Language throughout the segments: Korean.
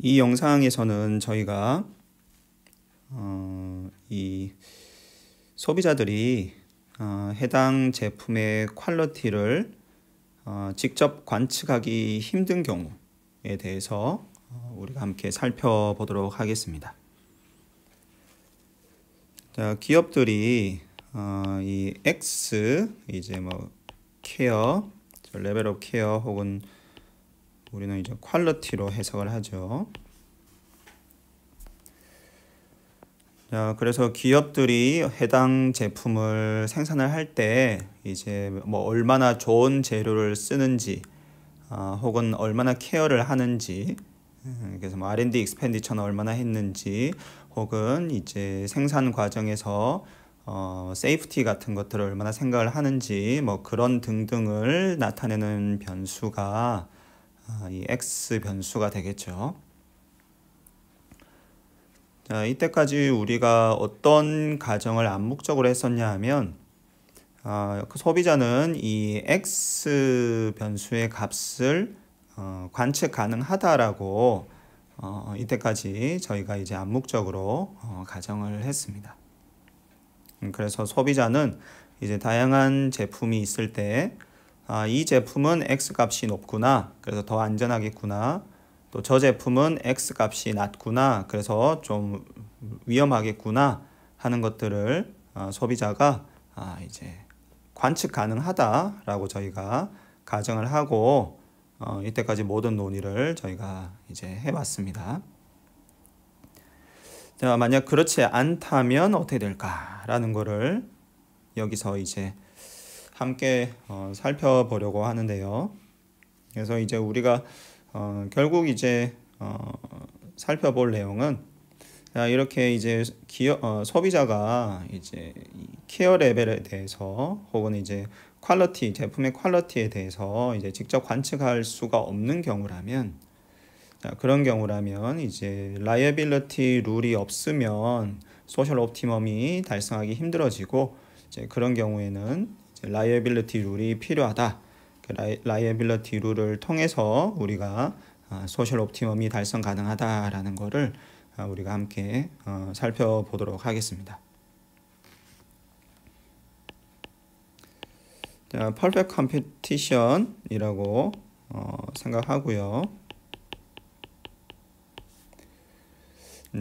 이 영상에서는 저희가 어, 이 소비자들이 어, 해당 제품의 퀄러티를 어, 직접 관측하기 힘든 경우에 대해서 어, 우리가 함께 살펴보도록 하겠습니다. 자, 기업들이 어, 이 X 이제 뭐 케어 레벨업 케어 혹은 우리는 이제 퀄러티로 해석을 하죠. 자, 그래서 기업들이 해당 제품을 생산을 할 때 이제 뭐 얼마나 좋은 재료를 쓰는지 아, 혹은 얼마나 케어를 하는지 음, 그래서 뭐 R&D 익스펜디처는 얼마나 했는지 혹은 이제 생산 과정에서 어, 세이프티 같은 것들을 얼마나 생각을 하는지 뭐 그런 등등을 나타내는 변수가 아, 이 x 변수가 되겠죠. 자, 이때까지 우리가 어떤 가정을 암묵적으로 했었냐 하면 어, 소비자는 이 x 변수의 값을 어, 관측 가능하다라고 어, 이때까지 저희가 이제 암묵적으로 어, 가정을 했습니다. 음, 그래서 소비자는 이제 다양한 제품이 있을 때 아, 이 제품은 X 값이 높구나. 그래서 더 안전하겠구나. 또 저 제품은 X 값이 낮구나. 그래서 좀 위험하겠구나. 하는 것들을 아, 소비자가 아, 이제 관측 가능하다라고 저희가 가정을 하고 어, 이때까지 모든 논의를 저희가 이제 해봤습니다. 자, 만약 그렇지 않다면 어떻게 될까라는 거를 여기서 이제 함께 어, 살펴보려고 하는데요. 그래서 이제 우리가 어, 결국 이제 어, 살펴볼 내용은 이렇게 이제 기업 어, 소비자가 이제 케어 레벨에 대해서 혹은 이제 퀄러티 제품의 퀄러티에 대해서 이제 직접 관측할 수가 없는 경우라면 자, 그런 경우라면 이제 라이어빌리티 룰이 없으면 소셜 옵티멈이 달성하기 힘들어지고 이제 그런 경우에는 라이어빌리티 룰이 필요하다. 라이어빌리티 그 룰을 통해서 우리가 소셜 어, 옵티멈이 달성 가능하다라는 것을 어, 우리가 함께 어, 살펴보도록 하겠습니다. 자, 퍼펙트 컴피티션이라고 생각하고요.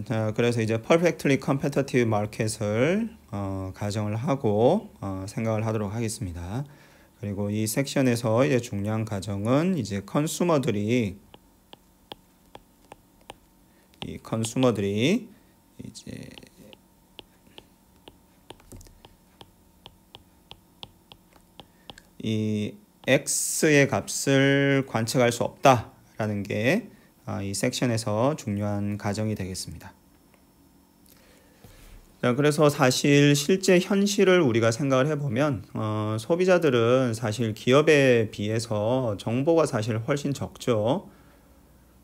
자, 어, 그래서 이제 perfectly competitive market을 어, 가정을 하고 어, 생각을 하도록 하겠습니다. 그리고 이 섹션에서 이제 중요한 가정은 이제 컨슈머들이 이 컨슈머들이 이제 이 x의 값을 관측할 수 없다라는 게 아, 이 섹션에서 중요한 가정이 되겠습니다. 자, 그래서 사실 실제 현실을 우리가 생각을 해보면, 어, 소비자들은 사실 기업에 비해서 정보가 사실 훨씬 적죠.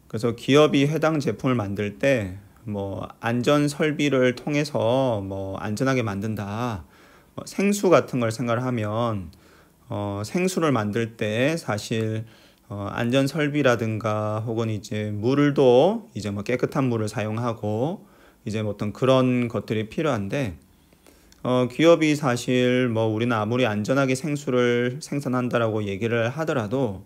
그래서 기업이 해당 제품을 만들 때, 뭐, 안전 설비를 통해서 뭐, 안전하게 만든다. 뭐 생수 같은 걸 생각을 하면, 어, 생수를 만들 때 사실 어, 안전 설비라든가 혹은 이제 물도 이제 뭐 깨끗한 물을 사용하고 이제 뭐 어떤 그런 것들이 필요한데 어, 기업이 사실 뭐 우리는 아무리 안전하게 생수를 생산한다라고 얘기를 하더라도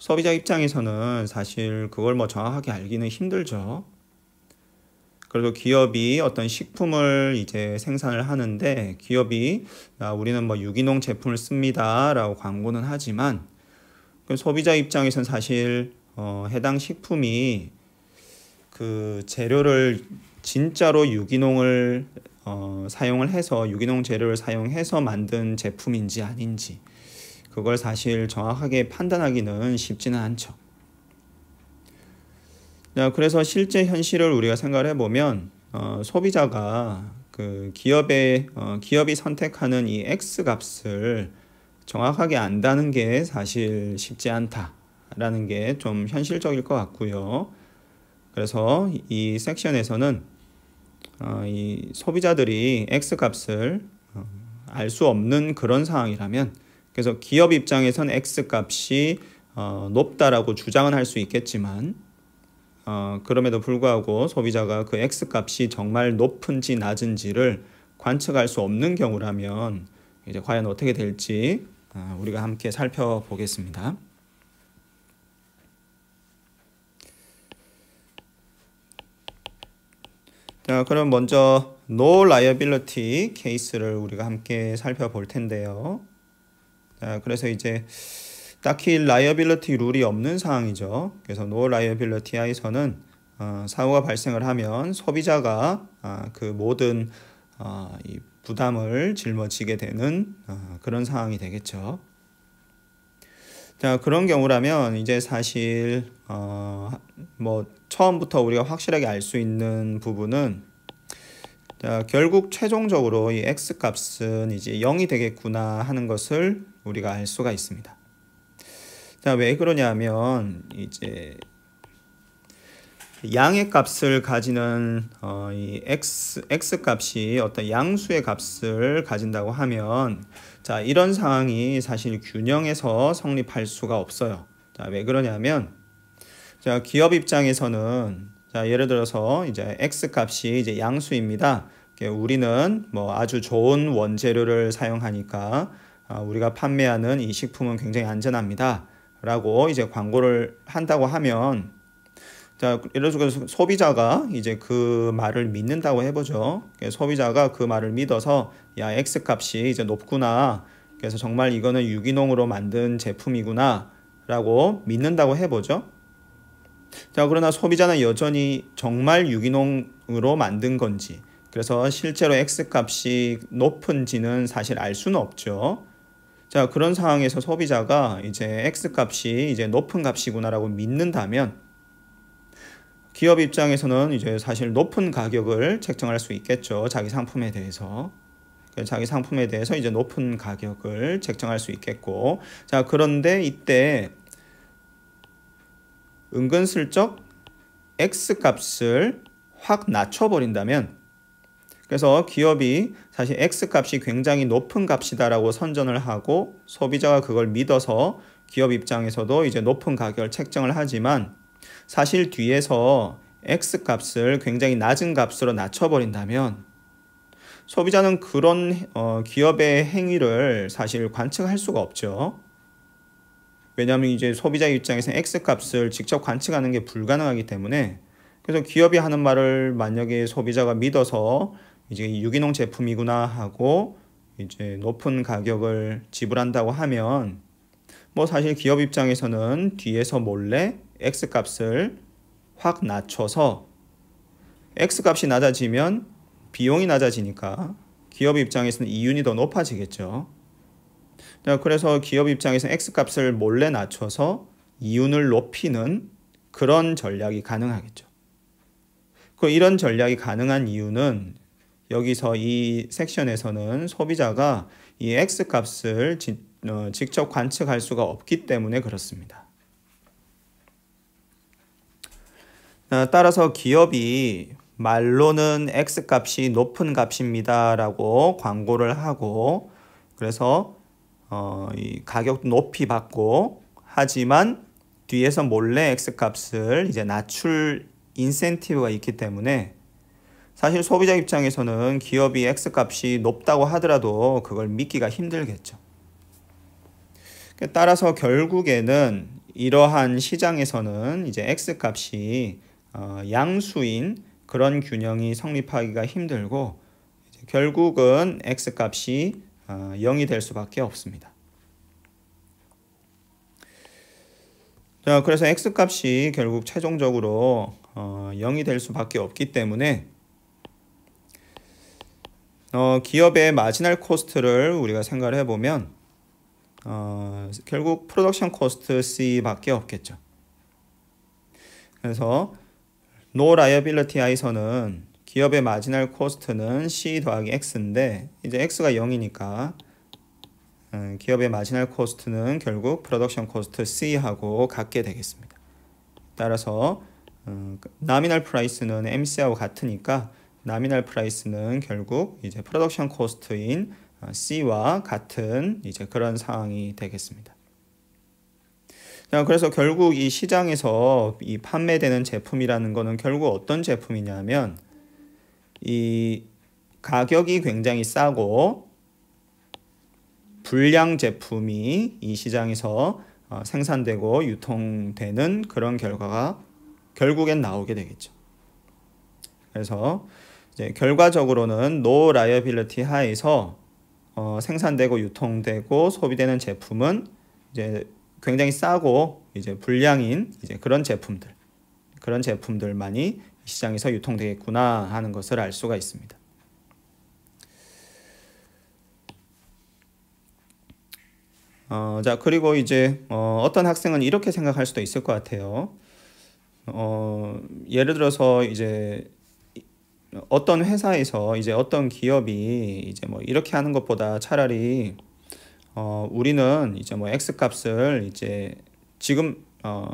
소비자 입장에서는 사실 그걸 뭐 정확하게 알기는 힘들죠. 그래도 기업이 어떤 식품을 이제 생산을 하는데 기업이 아, 우리는 뭐 유기농 제품을 씁니다라고 광고는 하지만 그 소비자 입장에선 사실 어, 해당 식품이 그 재료를 진짜로 유기농을 어, 사용을 해서 유기농 재료를 사용해서 만든 제품인지 아닌지 그걸 사실 정확하게 판단하기는 쉽지는 않죠. 자, 그래서 실제 현실을 우리가 생각 해보면 어, 소비자가 그 기업의 어, 기업이 선택하는 이 X 값을 정확하게 안다는 게 사실 쉽지 않다라는 게 좀 현실적일 것 같고요. 그래서 이 섹션에서는 어, 이 소비자들이 X 값을 어, 알수 없는 그런 상황이라면 그래서 기업 입장에선 X 값이 어, 높다라고 주장은 할 수 있겠지만 그럼에도 불구하고 소비자가 그 X 값이 정말 높은지 낮은지를 관측할 수 없는 경우라면 이제 과연 어떻게 될지 아, 우리가 함께 살펴보겠습니다. 자, 그럼 먼저 no liability 케이스를 우리가 함께 살펴볼 텐데요. 자, 그래서 이제 딱히 liability 룰이 없는 상황이죠. 그래서 no liability 하에서는 어, 사고가 발생을 하면 소비자가 어, 그 모든 어, 이 부담을 짊어지게 되는 어, 그런 상황이 되겠죠. 자, 그런 경우라면 이제 사실, 어, 뭐, 처음부터 우리가 확실하게 알 수 있는 부분은 자, 결국 최종적으로 이 x 값은 이제 0이 되겠구나 하는 것을 우리가 알 수가 있습니다. 자, 왜 그러냐면 이제 양의 값을 가지는 어, 이 x x 값이 어떤 양수의 값을 가진다고 하면 자 이런 상황이 사실 균형에서 성립할 수가 없어요. 자 왜 그러냐면 자 기업 입장에서는 자 예를 들어서 이제 x 값이 이제 양수입니다. 우리는 뭐 아주 좋은 원재료를 사용하니까 아, 우리가 판매하는 이 식품은 굉장히 안전합니다. 라고 이제 광고를 한다고 하면 자, 예를 들어서 소비자가 이제 그 말을 믿는다고 해보죠. 예, 소비자가 그 말을 믿어서 야, X 값이 이제 높구나. 그래서 정말 이거는 유기농으로 만든 제품이구나. 라고 믿는다고 해보죠. 자, 그러나 소비자는 여전히 정말 유기농으로 만든 건지, 그래서 실제로 X 값이 높은지는 사실 알 수는 없죠. 자, 그런 상황에서 소비자가 이제 X 값이 이제 높은 값이구나라고 믿는다면, 기업 입장에서는 이제 사실 높은 가격을 책정할 수 있겠죠. 자기 상품에 대해서. 그 자기 상품에 대해서 이제 높은 가격을 책정할 수 있겠고. 자, 그런데 이때 은근슬쩍 X 값을 확 낮춰버린다면 그래서 기업이 사실 X 값이 굉장히 높은 값이다라고 선전을 하고 소비자가 그걸 믿어서 기업 입장에서도 이제 높은 가격을 책정을 하지만 사실 뒤에서 x 값을 굉장히 낮은 값으로 낮춰버린다면 소비자는 그런 어, 기업의 행위를 사실 관측할 수가 없죠. 왜냐하면 이제 소비자 입장에서 x 값을 직접 관측하는 게 불가능하기 때문에 그래서 기업이 하는 말을 만약에 소비자가 믿어서 이제 유기농 제품이구나 하고 이제 높은 가격을 지불한다고 하면 뭐 사실 기업 입장에서는 뒤에서 몰래 x 값을 확 낮춰서 x 값이 낮아지면 비용이 낮아지니까 기업 입장에서는 이윤이 더 높아지겠죠. 그래서 기업 입장에서는 x 값을 몰래 낮춰서 이윤을 높이는 그런 전략이 가능하겠죠. 그 이런 전략이 가능한 이유는 여기서 이 섹션에서는 소비자가 이 x 값을 어, 직접 관측할 수가 없기 때문에 그렇습니다. 어, 따라서 기업이 말로는 X 값이 높은 값입니다. 라고 광고를 하고, 그래서, 어, 이 가격도 높이 받고, 하지만 뒤에서 몰래 X 값을 이제 낮출 인센티브가 있기 때문에 사실 소비자 입장에서는 기업이 X 값이 높다고 하더라도 그걸 믿기가 힘들겠죠. 따라서 결국에는 이러한 시장에서는 이제 X 값이 어, 양수인 그런 균형이 성립하기가 힘들고 결국은 x값이 0이 어, 될 수밖에 없습니다. 자, 그래서 x값이 결국 최종적으로 0이 어, 될 수밖에 없기 때문에 어, 기업의 마지널 코스트를 우리가 생각을 해보면 어, 결국 프로덕션 코스트 C밖에 없겠죠. 그래서 No Liability I에서는 기업의 마지널 코스트는 C 더하기 X인데 이제 X가 0이니까 음, 기업의 마지널 코스트는 결국 프로덕션 코스트 C하고 같게 되겠습니다. 따라서 나미널 프라이스는 MC하고 같으니까 나미널 프라이스는 결국 이제 프로덕션 코스트인 어, C와 같은 이제 그런 상황이 되겠습니다. 그래서 결국 이 시장에서 이 판매되는 제품이라는 거는 결국 어떤 제품이냐면 이 가격이 굉장히 싸고 불량 제품이 이 시장에서 어, 생산되고 유통되는 그런 결과가 결국엔 나오게 되겠죠. 그래서 이제 결과적으로는 노 라이어빌리티 하에서 어, 생산되고 유통되고 소비되는 제품은 이제 굉장히 싸고 이제 불량인 이제 그런 제품들 그런 제품들만이 시장에서 유통되겠구나 하는 것을 알 수가 있습니다. 어, 자 그리고 이제 어, 떤 학생은 이렇게 생각할 수도 있을 것 같아요. 어, 예를 들어서 이제 어떤 회사에서 이제 어떤 기업이 이제 뭐 이렇게 하는 것보다 차라리 어, 우리는 이제 뭐 x 값을 이제 지금 어,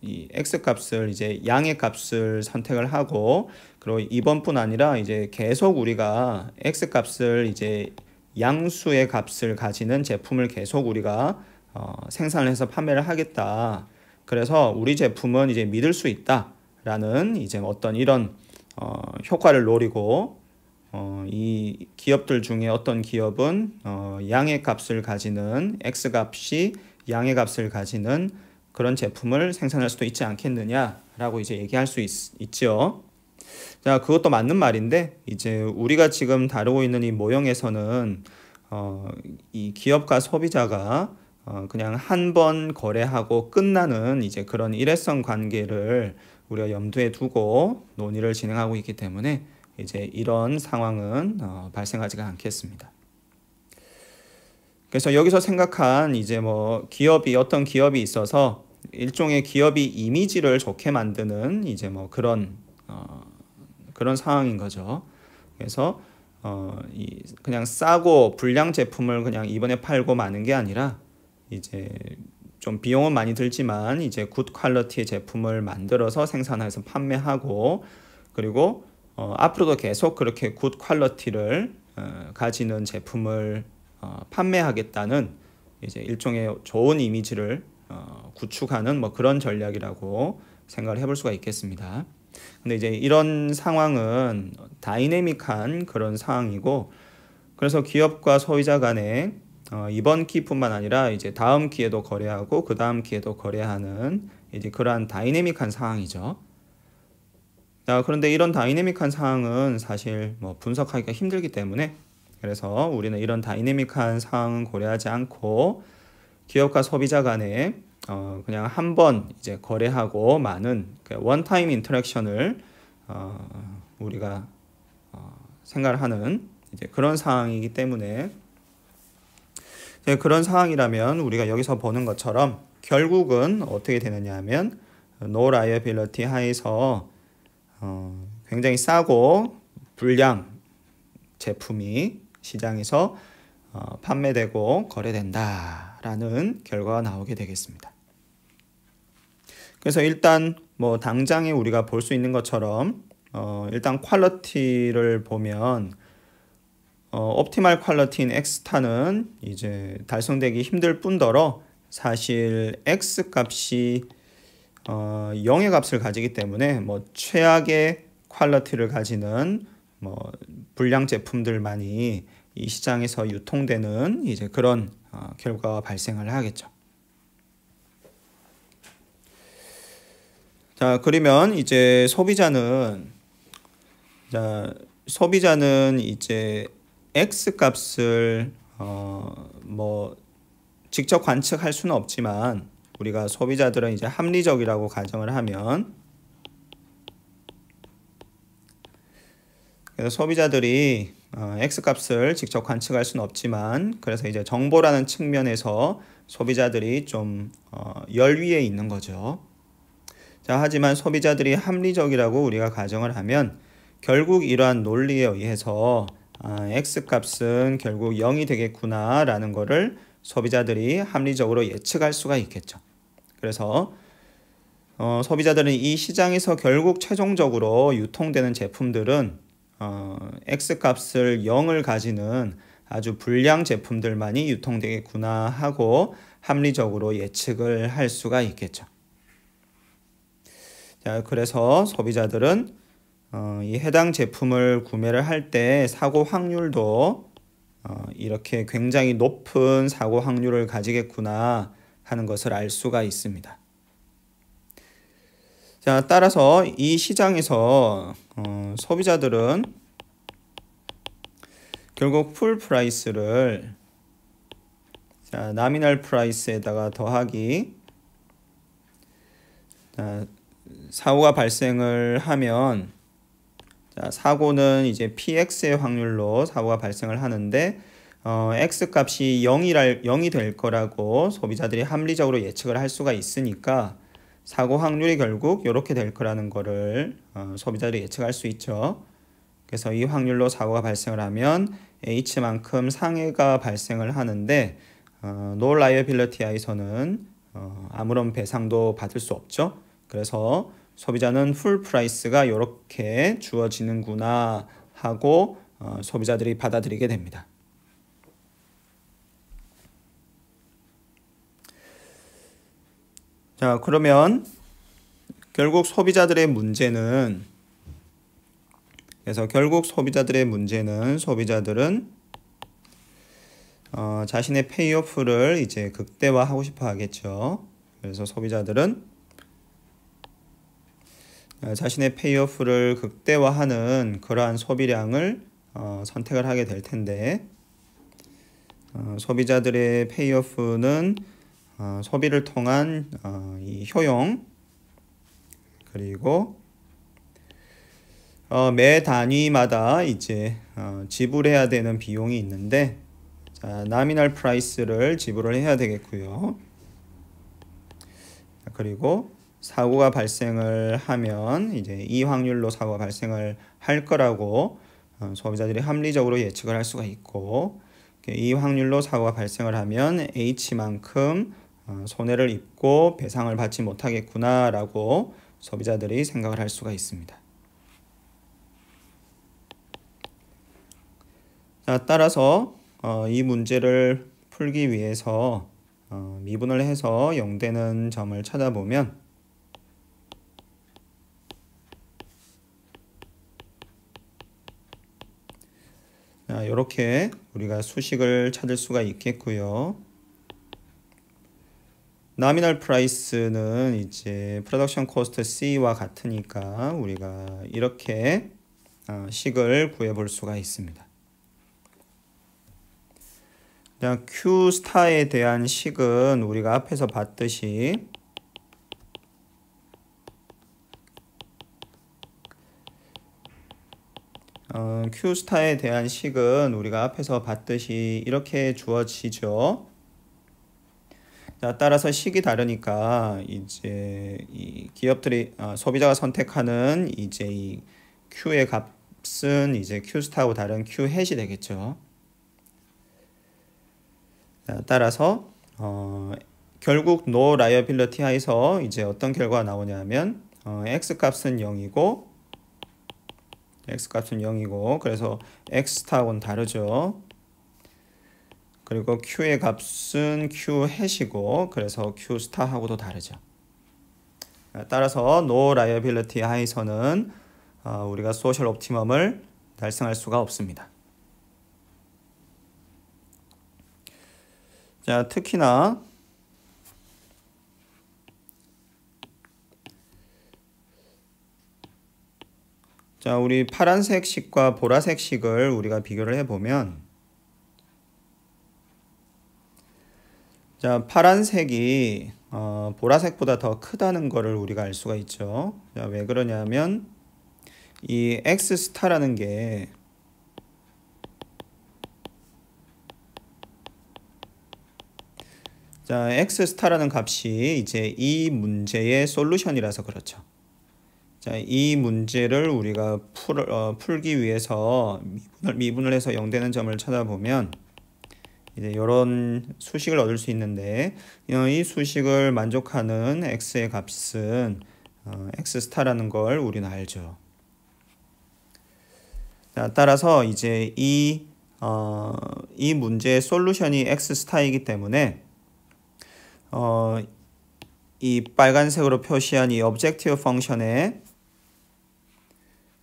이 x 값을 이제 양의 값을 선택을 하고 그리고 이번뿐 아니라 이제 계속 우리가 x 값을 이제 양수의 값을 가지는 제품을 계속 우리가 어, 생산을 해서 판매를 하겠다. 그래서 우리 제품은 이제 믿을 수 있다라는 이제 어떤 이런 어, 효과를 노리고 어, 이 기업들 중에 어떤 기업은 어, 양의 값을 가지는 x 값이 양의 값을 가지는 그런 제품을 생산할 수도 있지 않겠느냐라고 이제 얘기할 수 있, 있죠. 자, 그것도 맞는 말인데 이제 우리가 지금 다루고 있는 이 모형에서는 어, 이 기업과 소비자가 어, 그냥 한 번 거래하고 끝나는 이제 그런 일회성 관계를 우리가 염두에 두고 논의를 진행하고 있기 때문에 이제 이런 상황은 어, 발생하지가 않겠습니다. 그래서 여기서 생각한 이제 뭐 기업이 어떤 기업이 있어서 일종의 기업이 이미지를 좋게 만드는 이제 뭐 그런 어, 그런 상황인 거죠. 그래서 어, 이 그냥 싸고 불량 제품을 그냥 이번에 팔고 마는 게 아니라 이제 좀 비용은 많이 들지만 이제 굿 퀄러티의 제품을 만들어서 생산해서 판매하고 그리고 어, 앞으로도 계속 그렇게 굿 퀄러티를 어, 가지는 제품을 어, 판매하겠다는 이제 일종의 좋은 이미지를 어, 구축하는 뭐 그런 전략이라고 생각을 해볼 수가 있겠습니다. 근데 이제 이런 상황은 다이내믹한 그런 상황이고 그래서 기업과 소비자 간에 어, 이번 기뿐만 아니라 이제 다음 기에도 거래하고 그 다음 기에도 거래하는 이제 그러한 다이내믹한 상황이죠. 아, 그런데 이런 다이내믹한 상황은 사실 뭐 분석하기가 힘들기 때문에 그래서 우리는 이런 다이내믹한 상황은 고려하지 않고 기업과 소비자 간에 어 그냥 한 번 이제 거래하고 많은 그 원타임 인터랙션을 어 우리가 어 생각하는 을 이제 그런 상황이기 때문에 이제 그런 상황이라면 우리가 여기서 보는 것처럼 결국은 어떻게 되느냐 하면 노 라이어빌러티 하에서 어, 굉장히 싸고 불량 제품이 시장에서 어, 판매되고 거래된다라는 결과가 나오게 되겠습니다. 그래서 일단 뭐 당장에 우리가 볼 수 있는 것처럼 어, 일단 퀄러티를 보면 어, 옵티말 퀄러티인 엑스타는 이제 달성되기 힘들 뿐더러 사실 X 값이 어, 0의 값을 가지기 때문에 뭐 최악의 퀄러티를 가지는 뭐 불량 제품들만이 이 시장에서 유통되는 이제 그런 어, 결과가 발생을 하겠죠. 자, 그러면 이제 소비자는 자, 소비자는 이제 x 값을 어, 뭐 직접 관측할 수는 없지만 우리가 소비자들은 이제 합리적이라고 가정을 하면 그래서 소비자들이 어, X값을 직접 관측할 수는 없지만 그래서 이제 정보라는 측면에서 소비자들이 좀 어, 열위에 있는 거죠. 자, 하지만 소비자들이 합리적이라고 우리가 가정을 하면 결국 이러한 논리에 의해서 아, X값은 결국 0이 되겠구나 라는 것을 소비자들이 합리적으로 예측할 수가 있겠죠. 그래서 어, 소비자들은 이 시장에서 결국 최종적으로 유통되는 제품들은 어, X 값을 0을 가지는 아주 불량 제품들만이 유통되겠구나 하고 합리적으로 예측을 할 수가 있겠죠. 자, 그래서 소비자들은 어, 이 해당 제품을 구매를 할 때 사고 확률도 어, 이렇게 굉장히 높은 사고 확률을 가지겠구나. 하는 것을 알 수가 있습니다. 자, 따라서 이 시장에서 어, 소비자들은 결국 풀 프라이스를 자, 나미널 프라이스에다가 더하기 자, 사고가 발생을 하면 자, 사고는 이제 PX의 확률로 사고가 발생을 하는데 어, x 값이 0이랄, 0이 될 거라고 소비자들이 합리적으로 예측을 할 수가 있으니까 사고 확률이 결국 이렇게 될 거라는 거를 어, 소비자들이 예측할 수 있죠. 그래서 이 확률로 사고가 발생을 하면 H만큼 상해가 발생을 하는데 어, no l i a b i 에서는 어, 아무런 배상도 받을 수 없죠. 그래서 소비자는 풀 프라이스가 이렇게 주어지는구나 하고 어, 소비자들이 받아들이게 됩니다. 자, 그러면 결국 소비자들의 문제는 그래서 결국 소비자들의 문제는 소비자들은 어, 자신의 페이오프를 이제 극대화하고 싶어 하겠죠. 그래서 소비자들은 어, 자신의 페이오프를 극대화하는 그러한 소비량을 어, 선택을 하게 될 텐데 어, 소비자들의 페이오프는 어, 소비를 통한 어, 이 효용 그리고 어, 매 단위마다 이제 어, 지불해야 되는 비용이 있는데 자, 나미널 프라이스를 지불을 해야 되겠고요. 그리고 사고가 발생을 하면 이제 이 확률로 사고가 발생을 할 거라고 어, 소비자들이 합리적으로 예측을 할 수가 있고 이 확률로 사고가 발생을 하면 H만큼 어, 손해를 입고 배상을 받지 못하겠구나라고 소비자들이 생각을 할 수가 있습니다. 자, 따라서 어, 이 문제를 풀기 위해서 어, 미분을 해서 0되는 점을 찾아보면 이렇게 우리가 수식을 찾을 수가 있겠고요. nominal price는 이제 production cost C와 같으니까 우리가 이렇게 어, 식을 구해 볼 수가 있습니다. 그냥 Q 스타에 대한 식은 우리가 앞에서 봤듯이 어, Q 스타에 대한 식은 우리가 앞에서 봤듯이 이렇게 주어지죠. 자, 따라서 시기 다르니까 이제 이 기업들이 아, 소비자가 선택하는 이제 이 Q의 값은 이제 Q 스타하고 다른 Q 해시 되겠죠. 자, 따라서 어, 결국 no l i a b i 하에서 이제 어떤 결과가 나오냐면 어, x 값은 0이고 x 값은 0이고 그래서 x 스타하고는 다르죠. 그리고 q의 값은 q 해시고 그래서 q 스타하고도 다르죠. 아, 따라서 no liability 하에서는 어, 우리가 소셜 옵티멈을 달성할 수가 없습니다. 자, 특히나 자, 우리 파란색 식과 보라색 식을 우리가 비교를 해보면 자, 파란색이 어, 보라색보다 더 크다는 것을 우리가 알 수가 있죠. 자, 왜 그러냐면 이 X 스타라는 게 자, X 스타라는 값이 이제 이 문제의 솔루션이라서 그렇죠. 자, 이 문제를 우리가 풀, 어, 풀기 위해서 미분을, 미분을 해서 0되는 점을 찾아보면 이제 이런 수식을 얻을 수 있는데 어, 이 수식을 만족하는 x의 값은 어, x 스타라는 걸 우리는 알죠. 자, 따라서 이제 이, 어, 이 문제의 솔루션이 x 스타이기 때문에 어, 이 빨간색으로 표시한 이 objective 펑션에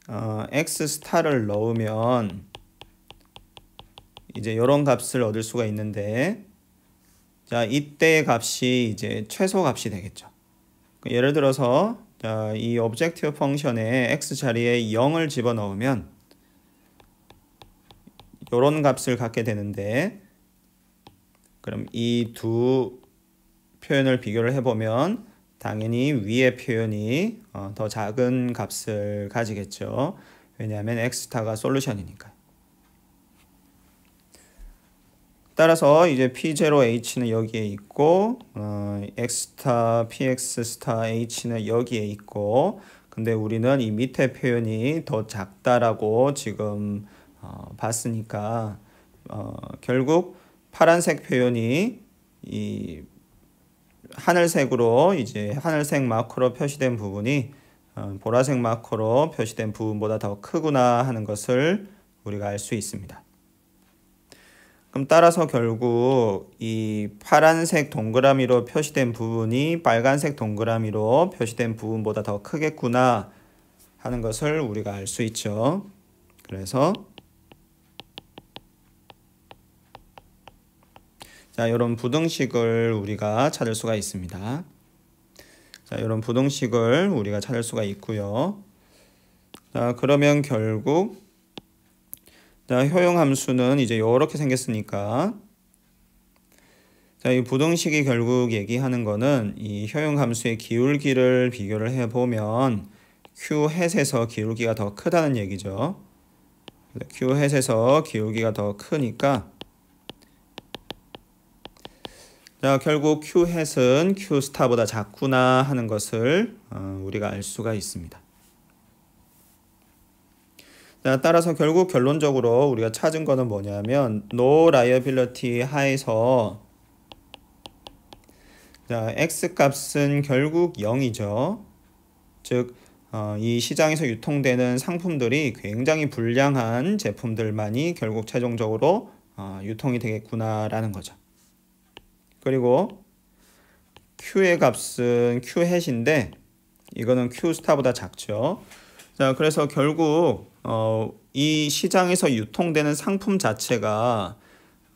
어, x 스타를 넣으면 이제 이런 값을 얻을 수가 있는데 자이때 값이 이제 최소 값이 되겠죠. 그러니까 예를 들어서 자, 이 objective 펑션에 x 자리에 0을 집어넣으면 이런 값을 갖게 되는데 그럼 이 두 표현을 비교를 해보면 당연히 위의 표현이 어, 더 작은 값을 가지겠죠. 왜냐하면 x타가 솔루션이니까요. 따라서 이제 P0H는 여기에 있고 어, X 스타 PX 스타 H는 여기에 있고 근데 우리는 이 밑에 표현이 더 작다라고 지금 어, 봤으니까 어, 결국 파란색 표현이 이 하늘색으로 이제 하늘색 마커로 표시된 부분이 어, 보라색 마커로 표시된 부분보다 더 크구나 하는 것을 우리가 알 수 있습니다. 그럼 따라서 결국 이 파란색 동그라미로 표시된 부분이 빨간색 동그라미로 표시된 부분보다 더 크겠구나 하는 것을 우리가 알 수 있죠. 그래서 자, 이런 부등식을 우리가 찾을 수가 있습니다. 자, 이런 부등식을 우리가 찾을 수가 있고요. 자, 그러면 결국 효용 함수는 이제 이렇게 생겼으니까 자, 이부동식이 결국 얘기하는 거는 이 효용 함수의 기울기를 비교를 해 보면 q 햇에서 기울기가 더 크다는 얘기죠. q 햇에서 기울기가 더 크니까 자, 결국 q 햇은 q 스타보다 작구나 하는 것을 어, 우리가 알 수가 있습니다. 따라서 결국 결론적으로 우리가 찾은 거는 뭐냐면 no liability 하에서 자, x 값은 결국 0이죠. 즉, 어, 이 시장에서 유통되는 상품들이 굉장히 불량한 제품들만이 결국 최종적으로 어, 유통이 되겠구나라는 거죠. 그리고 Q의 값은 Q 해인데 이거는 Q 스타보다 작죠. 자, 그래서 결국 어, 이 시장에서 유통되는 상품 자체가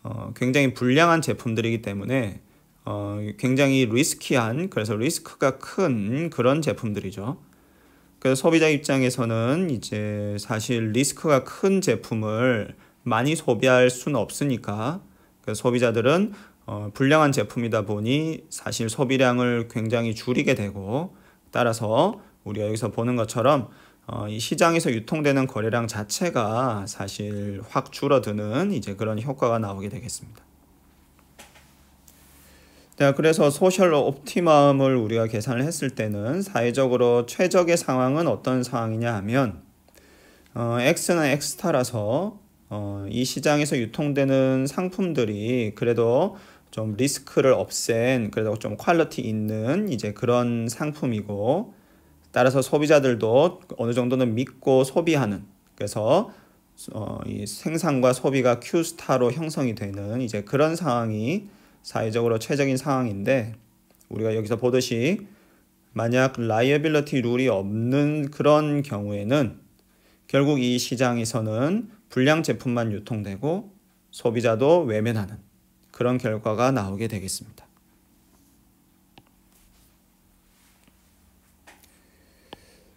어, 굉장히 불량한 제품들이기 때문에 어, 굉장히 리스키한 그래서 리스크가 큰 그런 제품들이죠. 그래서 소비자 입장에서는 이제 사실 리스크가 큰 제품을 많이 소비할 수는 없으니까 그래서 소비자들은 어, 불량한 제품이다 보니 사실 소비량을 굉장히 줄이게 되고 따라서 우리가 여기서 보는 것처럼 어, 이 시장에서 유통되는 거래량 자체가 사실 확 줄어드는 이제 그런 효과가 나오게 되겠습니다. 자, 그래서 소셜 옵티멈을 우리가 계산을 했을 때는 사회적으로 최적의 상황은 어떤 상황이냐 하면 어, X는 X타라서 어, 이 시장에서 유통되는 상품들이 그래도 좀 리스크를 없앤 그래도 좀 퀄리티 있는 이제 그런 상품이고 따라서 소비자들도 어느 정도는 믿고 소비하는 그래서 어, 이 생산과 소비가 큐스타로 형성이 되는 이제 그런 상황이 사회적으로 최적인 상황인데 우리가 여기서 보듯이 만약 라이어빌리티 룰이 없는 그런 경우에는 결국 이 시장에서는 불량 제품만 유통되고 소비자도 외면하는 그런 결과가 나오게 되겠습니다.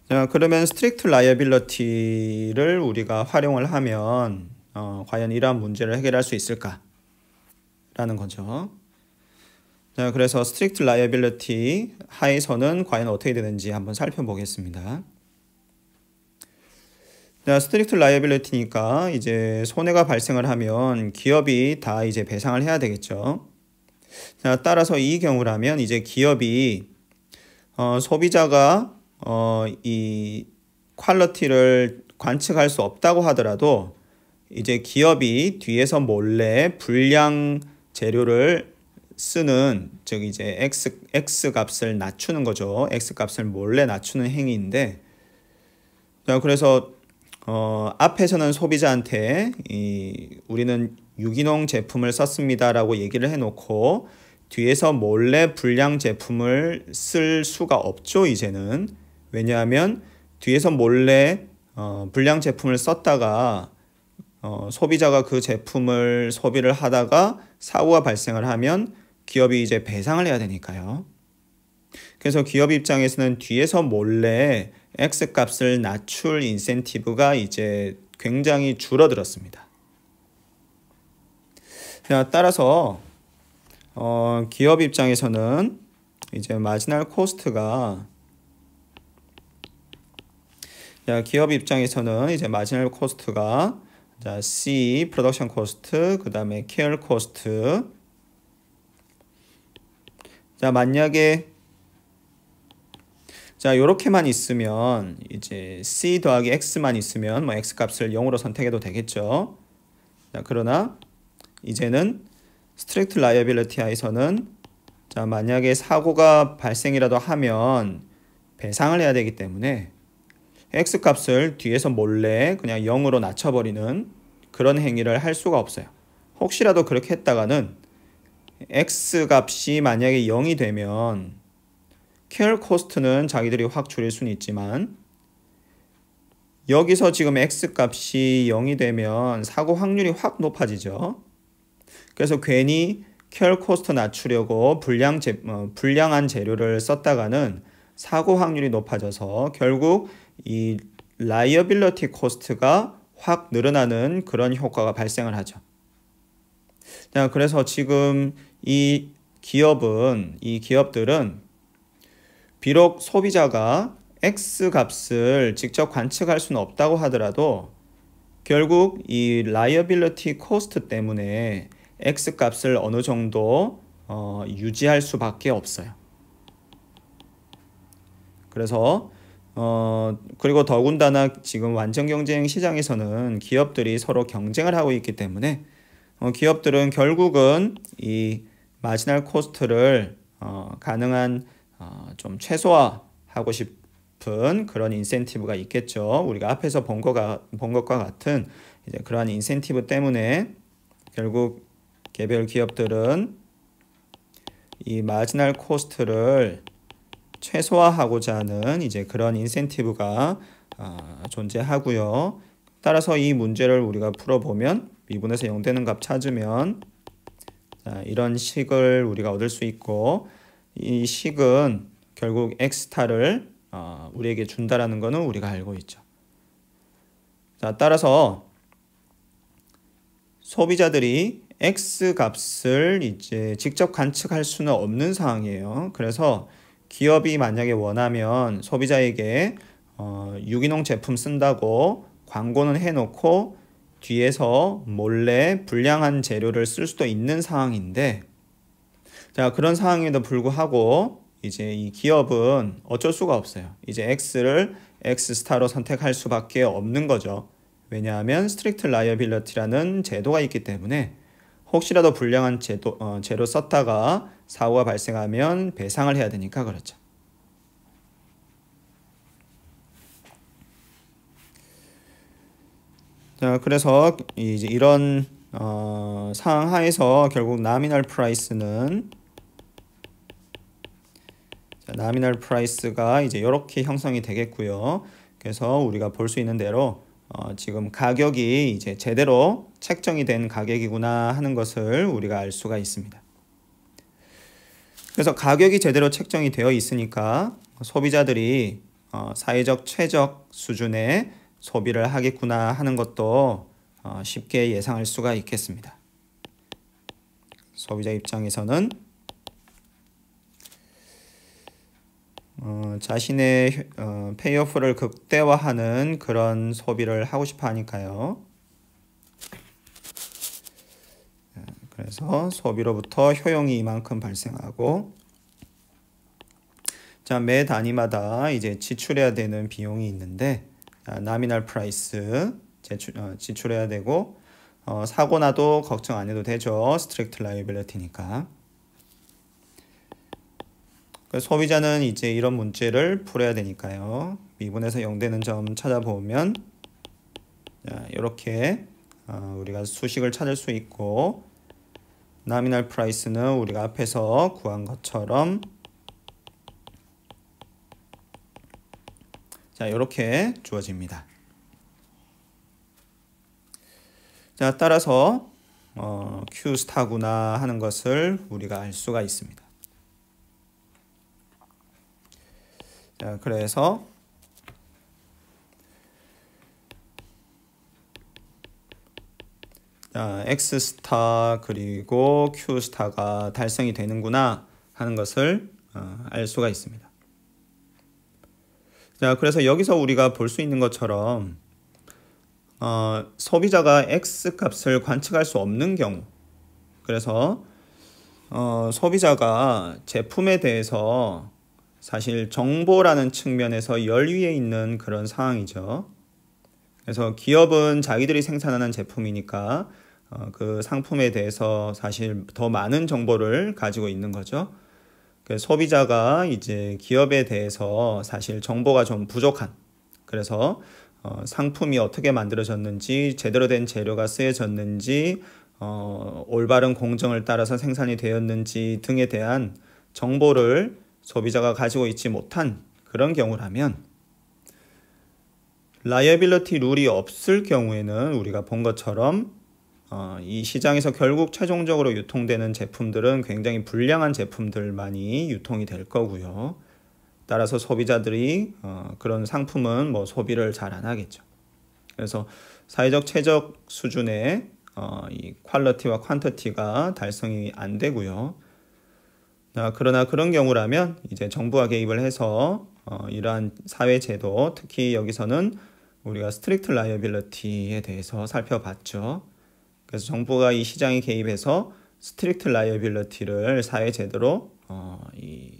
어, 그러면 스트릭트 라이어빌러티를 우리가 활용을 하면 어, 과연 이러한 문제를 해결할 수 있을까라는 거죠. 자, 그래서 스트릭트 라이어빌리티 하에서는 과연 어떻게 되는지 한번 살펴보겠습니다. 자, 스트릭트 라이어빌리티니까 이제 손해가 발생을 하면 기업이 다 이제 배상을 해야 되겠죠. 자, 따라서 이 경우라면 이제 기업이 어, 소비자가 어, 이 퀄러티를 관측할 수 없다고 하더라도 이제 기업이 뒤에서 몰래 불량 재료를 쓰는 즉 이제 x x 값을 낮추는 거죠. x 값을 몰래 낮추는 행위인데 자 그래서 어, 앞에서는 소비자한테 이 우리는 유기농 제품을 썼습니다라고 얘기를 해놓고 뒤에서 몰래 불량 제품을 쓸 수가 없죠 이제는 왜냐하면 뒤에서 몰래 어, 불량 제품을 썼다가 어, 소비자가 그 제품을 소비를 하다가 사고가 발생을 하면 기업이 이제 배상을 해야 되니까요. 그래서 기업 입장에서는 뒤에서 몰래 X 값을 낮출 인센티브가 이제 굉장히 줄어들었습니다. 따라서 어, 기업 입장에서는 이제 마지널 코스트가 기업 입장에서는 이제 마지널 코스트가 자, C 프로덕션 코스트, 그다음에 케어 코스트. 자, 만약에 자, 요렇게만 있으면 이제 C 더하기 X만 있으면 뭐 X 값을 0으로 선택해도 되겠죠. 자, 그러나 이제는 스트릭트 라이어빌리티 하에서는 자, 만약에 사고가 발생이라도 하면 배상을 해야 되기 때문에 x값을 뒤에서 몰래 그냥 0으로 낮춰버리는 그런 행위를 할 수가 없어요. 혹시라도 그렇게 했다가는 x값이 만약에 0이 되면 케어 코스트는 자기들이 확 줄일 수는 있지만 여기서 지금 x값이 0이 되면 사고 확률이 확 높아지죠. 그래서 괜히 케어 코스트 낮추려고 불량 제, 어, 불량한 재료를 썼다가는 사고 확률이 높아져서 결국 이 라이어빌러티 코스트가 확 늘어나는 그런 효과가 발생을 하죠. 자, 그래서 지금 이 기업은 이 기업들은 비록 소비자가 X 값을 직접 관측할 수는 없다고 하더라도 결국 이 라이어빌리티 코스트 때문에 X 값을 어느 정도 어, 유지할 수밖에 없어요. 그래서 어, 그리고 더군다나 지금 완전 경쟁 시장에서는 기업들이 서로 경쟁을 하고 있기 때문에 어, 기업들은 결국은 이 마지널 코스트를 어, 가능한 어, 좀 최소화하고 싶은 그런 인센티브가 있겠죠. 우리가 앞에서 본, 거가, 본 것과 같은 이제 그러한 인센티브 때문에 결국 개별 기업들은 이 마지널 코스트를 최소화하고자 하는 이제 그런 인센티브가 아, 존재하고요. 따라서 이 문제를 우리가 풀어보면 미분에서 0되는 값 찾으면 자, 이런 식을 우리가 얻을 수 있고 이 식은 결국 x타를 어, 우리에게 준다라는 것은 우리가 알고 있죠. 자, 따라서 소비자들이 x 값을 이제 직접 관측할 수는 없는 상황이에요. 그래서 기업이 만약에 원하면 소비자에게 어, 유기농 제품 쓴다고 광고는 해놓고 뒤에서 몰래 불량한 재료를 쓸 수도 있는 상황인데 자 그런 상황에도 불구하고 이제 이 기업은 어쩔 수가 없어요. 이제 X를 X스타로 선택할 수밖에 없는 거죠. 왜냐하면 스트릭트 라이어빌러티라는 제도가 있기 때문에 혹시라도 불량한 제도, 어, 재료 썼다가 사고가 발생하면 배상을 해야 되니까 그렇죠. 자, 그래서 이제 이런 어, 상황 하에서 결국 나미널 프라이스는 자, 나미널 프라이스가 이제 이렇게 형성이 되겠고요. 그래서 우리가 볼 수 있는 대로 어, 지금 가격이 이제 제대로 책정이 된 가격이구나 하는 것을 우리가 알 수가 있습니다. 그래서 가격이 제대로 책정이 되어 있으니까 소비자들이 어, 사회적 최적 수준의 소비를 하겠구나 하는 것도 어, 쉽게 예상할 수가 있겠습니다. 소비자 입장에서는 어, 자신의 어, 페이오프를 극대화하는 그런 소비를 하고 싶어 하니까요. 그래서 소비로부터 효용이 이만큼 발생하고 자, 매 단위마다 이제 지출해야 되는 비용이 있는데 나미널 아, 프라이스 제출, 어, 지출해야 되고 어, 사고 나도 걱정 안 해도 되죠. 스트릭트 라이빌리티니까. 그 소비자는 이제 이런 문제를 풀어야 되니까요. 미분에서 0되는 점 찾아보면 자, 이렇게 어, 우리가 수식을 찾을 수 있고 nominal price는 우리가 앞에서 구한 것처럼 자 이렇게 주어집니다. 자 따라서 어, Q 스타구나 하는 것을 우리가 알 수가 있습니다. 자 그래서 어, X 스타 그리고 Q 스타가 달성이 되는구나 하는 것을 어, 알 수가 있습니다. 자, 그래서 여기서 우리가 볼 수 있는 것처럼 어, 소비자가 X 값을 관측할 수 없는 경우 그래서 어, 소비자가 제품에 대해서 사실 정보라는 측면에서 열위에 있는 그런 상황이죠. 그래서 기업은 자기들이 생산하는 제품이니까 어, 그 상품에 대해서 사실 더 많은 정보를 가지고 있는 거죠. 그 소비자가 이제 기업에 대해서 사실 정보가 좀 부족한 그래서 어, 상품이 어떻게 만들어졌는지 제대로 된 재료가 쓰여졌는지 어, 올바른 공정을 따라서 생산이 되었는지 등에 대한 정보를 소비자가 가지고 있지 못한 그런 경우라면 라이어빌러티 룰이 없을 경우에는 우리가 본 것처럼 어, 이 시장에서 결국 최종적으로 유통되는 제품들은 굉장히 불량한 제품들만이 유통이 될 거고요. 따라서 소비자들이 어, 그런 상품은 뭐 소비를 잘 안 하겠죠. 그래서 사회적 최적 수준의 어, 이 퀄러티와 퀀터티가 달성이 안 되고요. 아, 그러나 그런 경우라면 이제 정부가 개입을 해서 어, 이러한 사회 제도 특히 여기서는 우리가 스트릭트 라이어빌리티에 대해서 살펴봤죠. 그래서 정부가 이 시장에 개입해서 스트릭트 라이어빌러티를 사회 제대로 어, 이,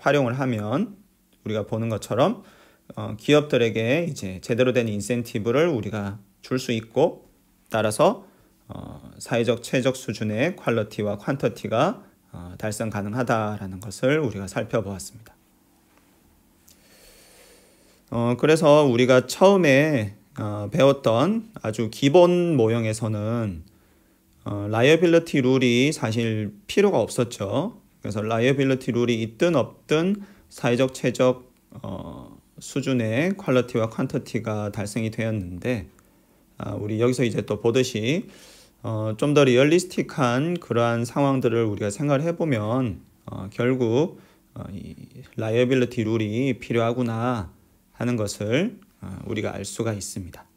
활용을 하면 우리가 보는 것처럼 어, 기업들에게 이제 제대로 된 인센티브를 우리가 줄 수 있고 따라서 어, 사회적 최적 수준의 퀄러티와 퀀터티가 어, 달성 가능하다라는 것을 우리가 살펴보았습니다. 어, 그래서 우리가 처음에 어, 배웠던 아주 기본 모형에서는 라이어빌리티 룰이 사실 필요가 없었죠. 그래서 라이어빌리티 룰이 있든 없든 사회적 최적 어, 수준의 퀄리티와 퀀터티가 달성이 되었는데 아, 우리 여기서 이제 또 보듯이 어, 좀 더 리얼리스틱한 그러한 상황들을 우리가 생각을 해보면 결국 이 라이어빌리티 룰이 필요하구나 하는 것을 어, 우리가 알 수가 있습니다.